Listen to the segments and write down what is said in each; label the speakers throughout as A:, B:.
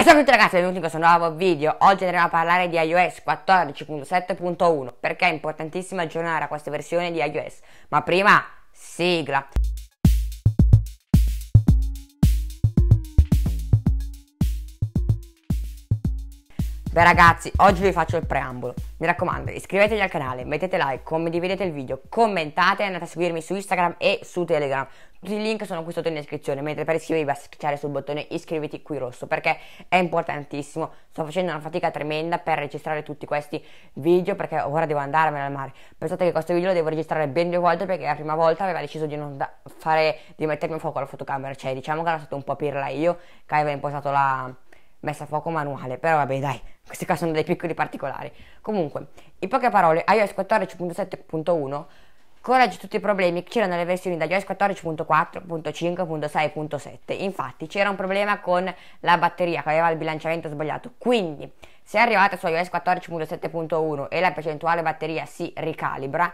A: E ciao a tutti ragazzi, benvenuti in questo nuovo video. Oggi andremo a parlare di iOS 14.7.1 perché è importantissimo aggiornare a questa versione di iOS. Ma prima, sigla! Beh ragazzi, oggi vi faccio il preambolo. Mi raccomando, iscrivetevi al canale, mettete like, condividete il video, commentate e andate a seguirmi su Instagram e su Telegram. Tutti i link sono qui sotto in descrizione, mentre per iscrivervi basta cliccare sul bottone iscriviti qui rosso perché è importantissimo. Sto facendo una fatica tremenda per registrare tutti questi video perché ora devo andarmene al mare. Pensate che questo video lo devo registrare ben due volte perché la prima volta aveva deciso di non fare, di mettermi un fuoco alla fotocamera, cioè diciamo che era stato un po' pirla io che avevo impostato la messa a fuoco manuale, però vabbè dai, questi qua sono dei piccoli particolari. Comunque, in poche parole, iOS 14.7.1 corregge tutti i problemi che c'erano nelle versioni da iOS 14.4.5.6.7. Infatti c'era un problema con la batteria che aveva il bilanciamento sbagliato, quindi se arrivate su iOS 14.7.1 e la percentuale batteria si ricalibra,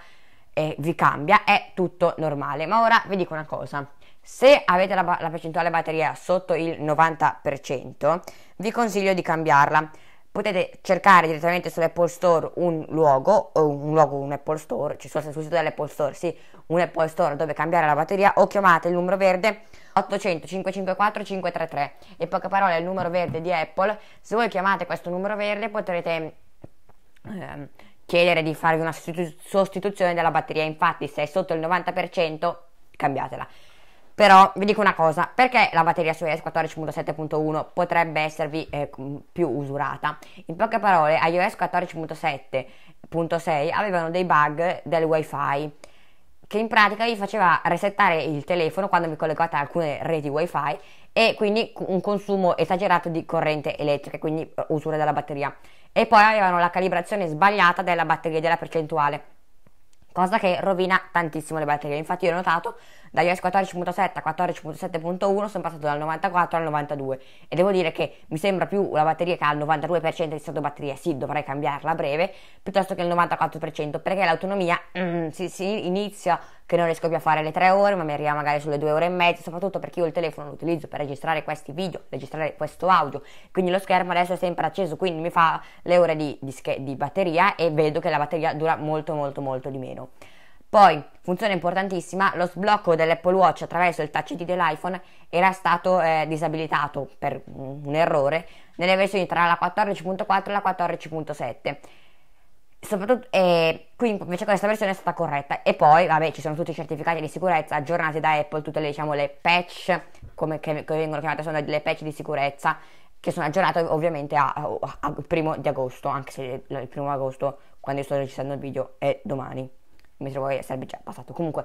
A: e vi cambia, è tutto normale. Ma ora vi dico una cosa. Se avete la, la percentuale batteria sotto il 90%, vi consiglio di cambiarla potete cercare direttamente sull'Apple Store un luogo, o un luogo, un Apple Store, cioè sul, sul sito dell'Apple Store, sì, un Apple Store dove cambiare la batteria o chiamate il numero verde 800 554 533 In poche parole il numero verde di Apple. Se voi chiamate questo numero verde potrete ehm, chiedere di farvi una sostituzione della batteria, infatti se è sotto il 90% cambiatela però vi dico una cosa, perché la batteria su iOS 14.7.1 potrebbe esservi eh, più usurata? In poche parole, iOS 14.7.6 avevano dei bug del wifi che in pratica vi faceva resettare il telefono quando vi collegate a alcune reti wifi e quindi un consumo esagerato di corrente elettrica, quindi eh, usura della batteria. E poi avevano la calibrazione sbagliata della batteria e della percentuale cosa che rovina tantissimo le batterie. Infatti io ho notato da iOS 14.7 a 14.7.1 sono passato dal 94 al 92 e devo dire che mi sembra più la batteria che ha il 92% di stato batteria, sì dovrei cambiarla a breve, piuttosto che il 94% perché l'autonomia mm, si, si inizia che non riesco più a fare le tre ore, ma mi arriva magari sulle due ore e mezza, soprattutto perché io il telefono lo utilizzo per registrare questi video, registrare questo audio, quindi lo schermo adesso è sempre acceso, quindi mi fa le ore di, di, di batteria e vedo che la batteria dura molto molto molto di meno. Poi, funzione importantissima, lo sblocco dell'Apple Watch attraverso il touch ID dell'iPhone era stato eh, disabilitato per un errore nelle versioni tra la 14.4 e la 14.7 soprattutto eh, qui invece questa versione è stata corretta e poi vabbè ci sono tutti i certificati di sicurezza aggiornati da Apple tutte le, diciamo, le patch come che, che vengono chiamate sono le patch di sicurezza che sono aggiornate ovviamente al primo di agosto anche se il primo agosto quando io sto registrando il video è domani mentre voi sarebbe già passato comunque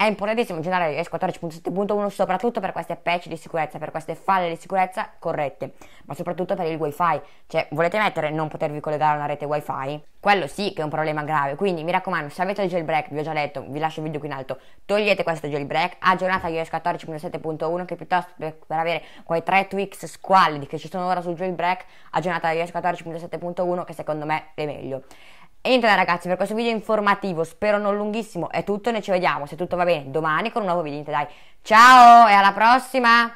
A: è importantissimo generare iOS 14.7.1 soprattutto per queste patch di sicurezza, per queste falle di sicurezza corrette, ma soprattutto per il wifi. Cioè, volete mettere non potervi collegare a una rete wifi? Quello sì che è un problema grave, quindi mi raccomando, se avete il jailbreak, vi ho già detto, vi lascio il video qui in alto, togliete questo jailbreak, aggiornate iOS 14.7.1 che piuttosto per, avere quei 3 tweaks squalidi che ci sono ora sul jailbreak, aggiornate iOS 14.7.1 che secondo me è meglio. E niente ragazzi, per questo video informativo, spero non lunghissimo, è tutto, noi ci vediamo, se tutto va bene, domani con un nuovo video, dai, ciao e alla prossima!